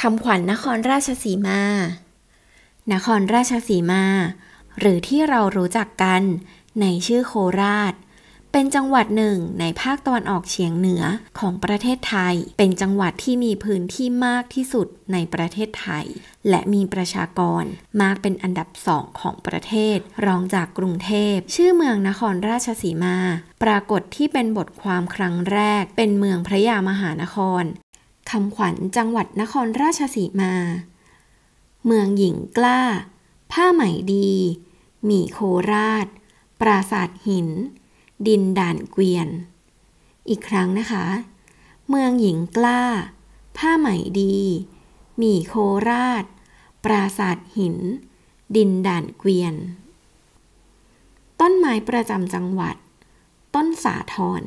คำขวัญนครราชสีมา นครราชสีมา หรือที่เรารู้จักกัน ในชื่อโคราช เป็นจังหวัดหนึ่งในภาคตะวันออกเฉียงเหนือของประเทศไทย เป็นจังหวัดที่มีพื้นที่มากที่สุดในประเทศไทย และมีประชากรมากเป็นอันดับสองของประเทศรองจากกรุงเทพชื่อเมืองนครราชสีมา ปรากฏที่เป็นบทความครั้งแรกเป็นเมืองพระยามหานครคำขวัญจังหวัดนครราชสีมา เมืองหญิงกล้า ผ้าไหมดีหมี่โคราช ปราสาทหิน ดินด่านเกวียน อีกครั้งนะคะ เมืองหญิงกล้า ผ้าไหมดีหมี่โคราช ปราสาทหิน ดินด่านเกวียน ต้นไม้ประจำจังหวัด ต้นสาทร